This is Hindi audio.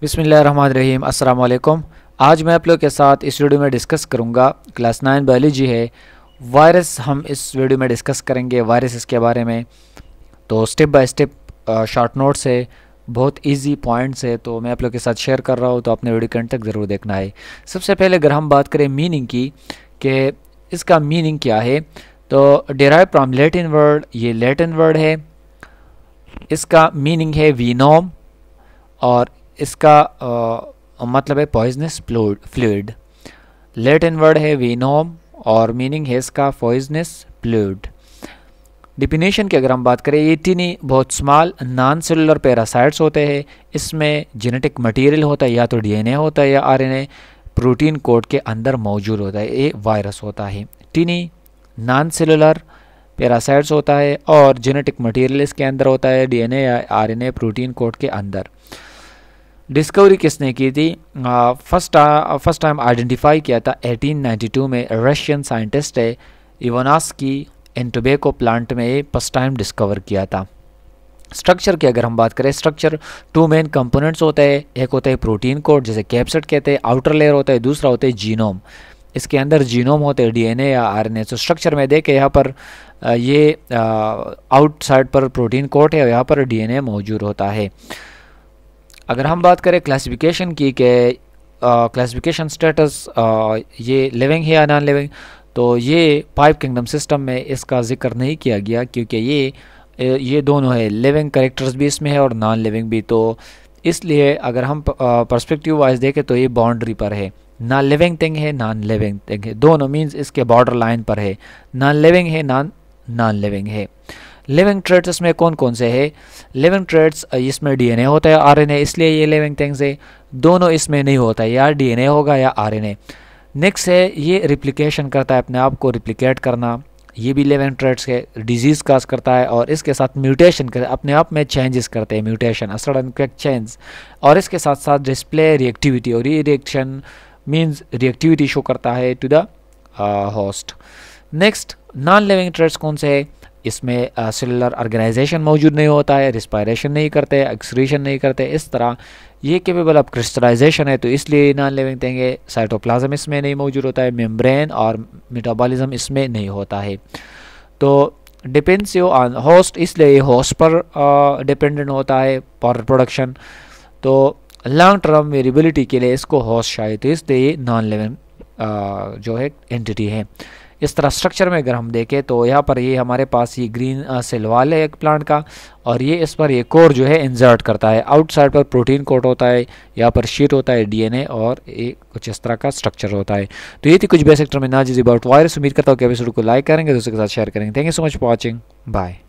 बिसमीम वालेकुम आज मैं आप लोग के साथ इस वीडियो में डिस्कस करूंगा क्लास नाइन बायोलॉजी है वायरस हम इस वीडियो में डिस्कस करेंगे वायरस इसके बारे में तो step by step short notes है बहुत इजी पॉइंट्स है तो मैं आप लोग के साथ शेयर कर रहा हूँ तो आपने वीडियो कंट तक ज़रूर देखना है सबसे पहले अगर हम बात करें मीनिंग की कि इसका मीनिंग क्या है तो डेराइव फ्राम लेटिन वर्ड ये लेटिन वर्ड है इसका मीनिंग है वीनोम और इसका आ, मतलब है पॉइजनस फ्लूड लेटिन वर्ड है वीनोम और मीनिंग है इसका पॉइजनस फ्लूड डिपिनेशन की अगर हम बात करें ये तीन बहुत स्मॉल नॉन सेलुलर पैरासाइट्स होते हैं इसमें जेनेटिक मटेरियल होता है या तो डीएनए होता है या आरएनए प्रोटीन कोड के अंदर मौजूद होता है ये वायरस होता है टीनी नॉन सेलुलर पैरासाइट्स होता है और जेनेटिक मटेरियल इसके अंदर होता है डीएनए या आरएनए प्रोटीन कोड के अंदर डिस्कवरी किसने की थी फर्स्ट फर्स्ट टाइम आइडेंटिफाई किया था 1892 में रशियन साइंटिस्ट है इवनास की एंटोबेको प्लांट में फर्स्ट टाइम डिस्कवर किया था स्ट्रक्चर की अगर हम बात करें स्ट्रक्चर टू मेन कंपोनेंट्स होते हैं एक होता है प्रोटीन कोड जैसे कैप्सट कहते हैं आउटर लेयर होता है दूसरा होता है जीनोम इसके अंदर जीनोम होते हैं डीएनए या आरएनए तो स्ट्रक्चर में देखें यहाँ पर ये आउटसाइड पर प्रोटीन कोट है और यहाँ पर डीएनए मौजूद होता है अगर हम बात करें क्लासिफिकेशन की के क्लासिफिकेशन स्टेटस ये लिविंग है या नॉन लिविंग तो ये फाइव किंगडम सिस्टम में इसका जिक्र नहीं किया गया क्योंकि ये ये दोनों है लिविंग करेक्टर्स भी इसमें है और नॉन लिविंग भी तो इसलिए अगर हम पर्सपेक्टिव वाइज देखें तो ये बाउंड्री पर है नॉन लिविंग थिंग है नॉन लिविंग थिंग है दोनों मीन्स इसके बॉर्डर लाइन पर है नॉन लिविंग है नॉन नॉन लिविंग है लिविंग ट्रेड्स इसमें कौन कौन से है लिविंग ट्रेड्स इसमें डीएनए होता है आरएनए इसलिए ये लिविंग थिंग्स है दोनों इसमें नहीं होता है या डीएनए होगा या आरएनए नेक्स्ट है ये रिप्लिकेशन करता है अपने आप को रिप्लिकेट करना ये भी लिविंग ट्रेड्स के डिजीज़ काज करता है और इसके साथ म्यूटेशन कर अपने आप में चेंजेस करते हैं म्यूटेशन सडन क्विक चेंज और इसके साथ साथ डिस्प्ले रिएक्टिविटी और ये रिएक्शन मीन्स रिएक्टिविटी शो करता है to the host next non living traits कौन से है इसमें सेलुलर ऑर्गेनाइजेशन मौजूद नहीं होता है रिस्पायरेशन नहीं करते एक्सक्रीशन नहीं करते इस तरह ये केपेबल अब क्रिस्टलाइजेशन है तो इसलिए नॉन लिविंग देंगे साइटोप्लाज्म इसमें नहीं मौजूद होता है मेम्ब्रेन और मेटाबॉलिज्म इसमें नहीं होता है तो डिपेंड्स यू ऑन होस्ट इसलिए होस्ट पर डिपेंडेंट होता है पावर प्रोडक्शन तो लॉन्ग टर्म वेरिबिलिटी के लिए इसको होस्ट चाहिए तो इसलिए नॉन लिविंग जो है एंटिटी है इस तरह स्ट्रक्चर में अगर हम देखें तो यहाँ पर ये हमारे पास ये ग्रीन सेल वाल है एक प्लांट का और ये इस पर ये कोर जो है इंजर्ट करता है आउटसाइड पर प्रोटीन कोट होता है यहाँ पर शीट होता है डीएनए और एक कुछ इस तरह का स्ट्रक्चर होता है तो ये थी कुछ बेसिक टर्मिनोलॉजीज अबाउट वायरस उम्मीद करता हूँ कि एपिसोड को लाइक करेंगे दूसरे के साथ शेयर करेंगे thank you so much for watching bye